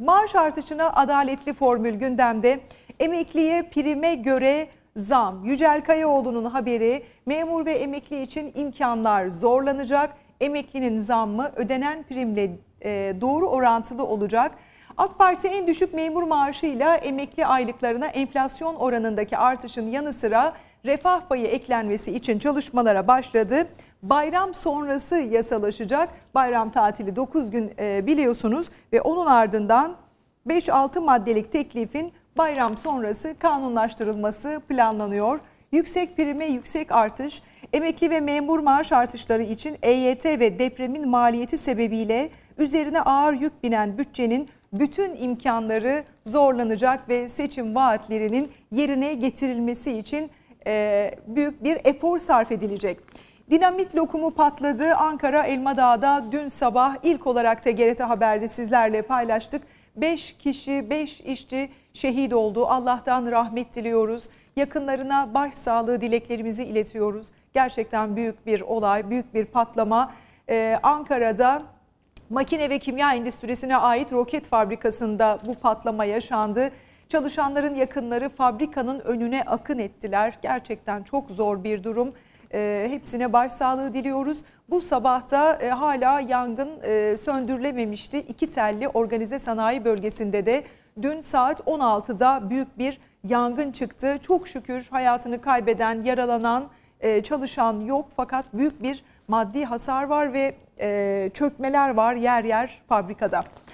Maaş artışına adaletli formül gündemde. Emekliye prime göre zam. Yücel Kayaoğlu'nun haberi memur ve emekli için imkanlar zorlanacak. Emeklinin zammı ödenen primle e, doğru orantılı olacak. AK Parti en düşük memur maaşıyla emekli aylıklarına enflasyon oranındaki artışın yanı sıra refah payı eklenmesi için çalışmalara başladı. Bayram sonrası yasalaşacak. Bayram tatili 9 gün e, biliyorsunuz ve onun ardından 5-6 maddelik teklifin bayram sonrası kanunlaştırılması planlanıyor. Yüksek prime yüksek artış, emekli ve memur maaş artışları için EYT ve depremin maliyeti sebebiyle üzerine ağır yük binen bütçenin bütün imkanları zorlanacak ve seçim vaatlerinin yerine getirilmesi için e, büyük bir efor sarf edilecek. Dinamit lokumu patladı. Ankara Elma Elmadağ'da dün sabah ilk olarak TGRT Haber'de sizlerle paylaştık. 5 kişi, 5 işçi şehit oldu. Allah'tan rahmet diliyoruz. Yakınlarına başsağlığı dileklerimizi iletiyoruz. Gerçekten büyük bir olay, büyük bir patlama. Ee, Ankara'da makine ve kimya endüstrisine ait roket fabrikasında bu patlama yaşandı. Çalışanların yakınları fabrikanın önüne akın ettiler. Gerçekten çok zor bir durum. E, hepsine başsağlığı diliyoruz. Bu sabahta e, hala yangın e, söndürülememişti. İki telli organize sanayi bölgesinde de dün saat 16'da büyük bir yangın çıktı. Çok şükür hayatını kaybeden, yaralanan, e, çalışan yok fakat büyük bir maddi hasar var ve e, çökmeler var yer yer fabrikada.